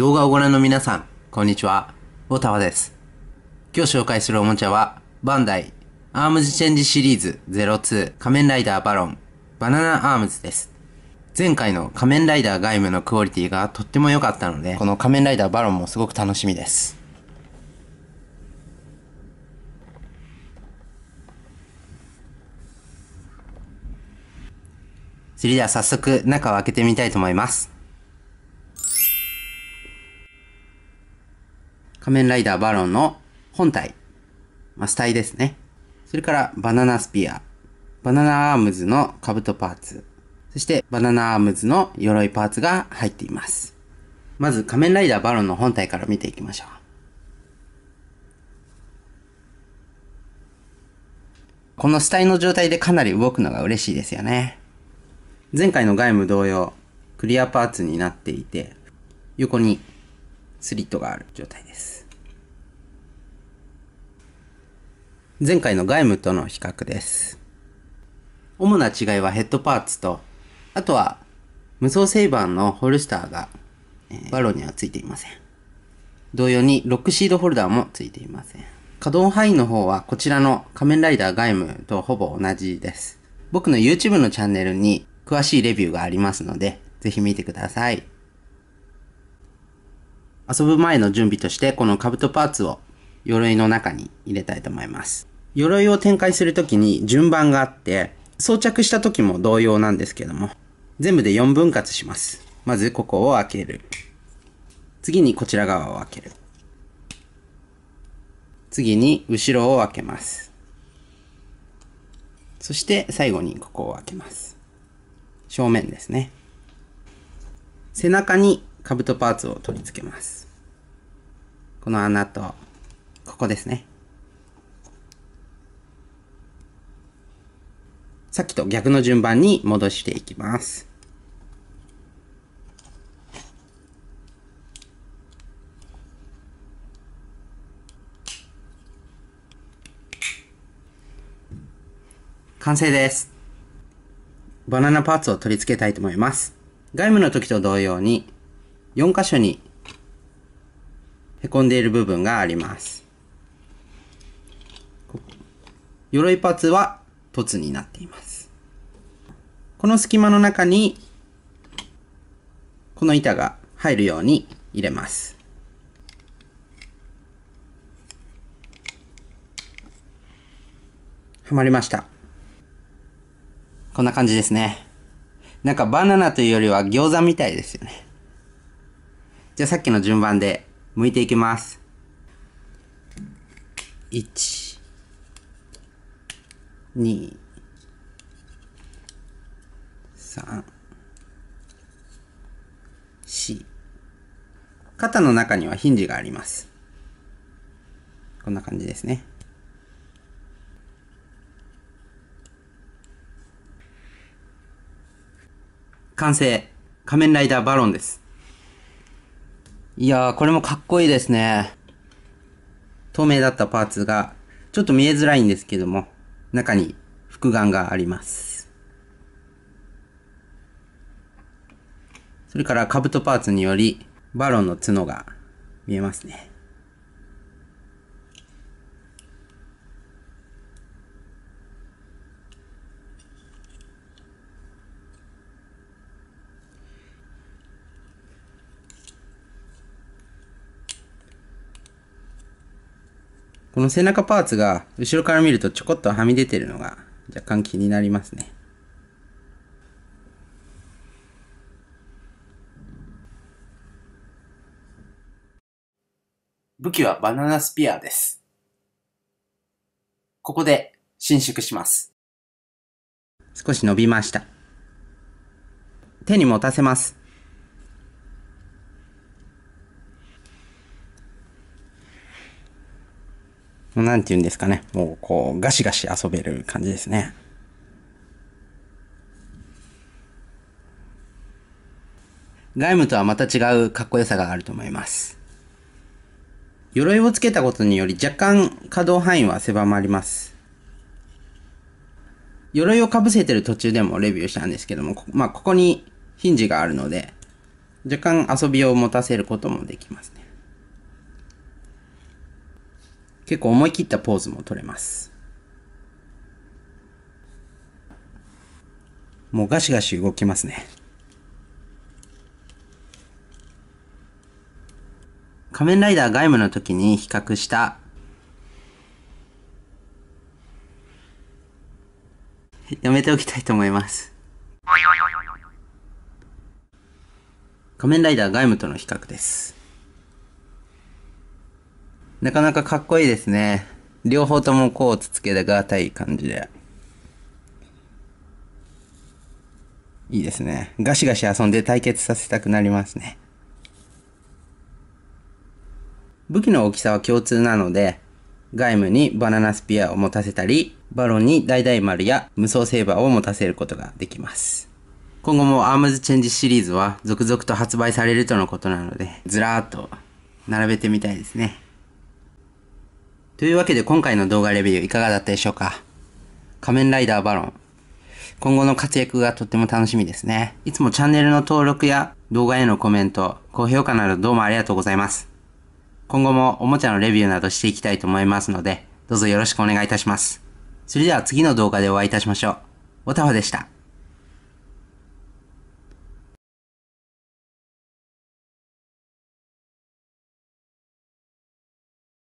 動画をご覧の皆さん、こんにちは。ウォタワです。今日紹介するおもちゃは、バンダイ、アームズチェンジシリーズ02仮面ライダーバロン、バナナアームズです。前回の仮面ライダー外務のクオリティがとっても良かったので、この仮面ライダーバロンもすごく楽しみです。それでは早速中を開けてみたいと思います。仮面ライダーバロンの本体、まあ、スタイですね。それからバナナスピア、バナナアームズの兜パーツ、そしてバナナアームズの鎧パーツが入っています。まず仮面ライダーバロンの本体から見ていきましょう。この死体の状態でかなり動くのが嬉しいですよね。前回の外務同様、クリアパーツになっていて、横にスリットがある状態です。前回の外務との比較です。主な違いはヘッドパーツと、あとは無双セイバーのホルスターが、えー、バロには付いていません。同様にロックシードホルダーも付いていません。可動範囲の方はこちらの仮面ライダー外務とほぼ同じです。僕の YouTube のチャンネルに詳しいレビューがありますので、ぜひ見てください。遊ぶ前の準備としてこの兜パーツを鎧の中に入れたいと思います。鎧を展開するときに順番があって、装着したときも同様なんですけども、全部で4分割します。まずここを開ける。次にこちら側を開ける。次に後ろを開けます。そして最後にここを開けます。正面ですね。背中に兜パーツを取り付けます。この穴と、ここですね。さっきと逆の順番に戻していきます。完成です。バナナパーツを取り付けたいと思います。外務の時と同様に、4箇所に凹んでいる部分があります。鎧パーツは凸になっています。この隙間の中にこの板が入るように入れます。はまりました。こんな感じですね。なんかバナナというよりは餃子みたいですよね。じゃあさっきの順番で剥いていきます。1、2、3、4。肩の中にはヒンジがあります。こんな感じですね。完成。仮面ライダーバロンです。いやー、これもかっこいいですね。透明だったパーツが、ちょっと見えづらいんですけども、中に複眼があります。それから兜パーツにより、バロンの角が見えますね。この背中パーツが後ろから見るとちょこっとはみ出てるのが若干気になりますね。武器はバナナスピアです。ここで伸縮します。少し伸びました。手に持たせます。なんて言うんですかね。もうこう、ガシガシ遊べる感じですね。外務とはまた違うかっこよさがあると思います。鎧をつけたことにより若干可動範囲は狭まります。鎧をかぶせてる途中でもレビューしたんですけども、まあ、ここにヒンジがあるので、若干遊びを持たせることもできますね。結構思い切ったポーズも取れます。もうガシガシ動きますね。仮面ライダー外務の時に比較したやめておきたいと思います。仮面ライダー外務との比較です。なかなかかっこいいですね。両方ともこうつつけたがたい感じで。いいですね。ガシガシ遊んで対決させたくなりますね。武器の大きさは共通なので、外務にバナナスピアを持たせたり、バロンに大々丸や無双セーバーを持たせることができます。今後もアームズチェンジシリーズは続々と発売されるとのことなので、ずらーっと並べてみたいですね。というわけで今回の動画レビューいかがだったでしょうか仮面ライダーバロン。今後の活躍がとっても楽しみですね。いつもチャンネルの登録や動画へのコメント、高評価などどうもありがとうございます。今後もおもちゃのレビューなどしていきたいと思いますので、どうぞよろしくお願いいたします。それでは次の動画でお会いいたしましょう。おたわでした。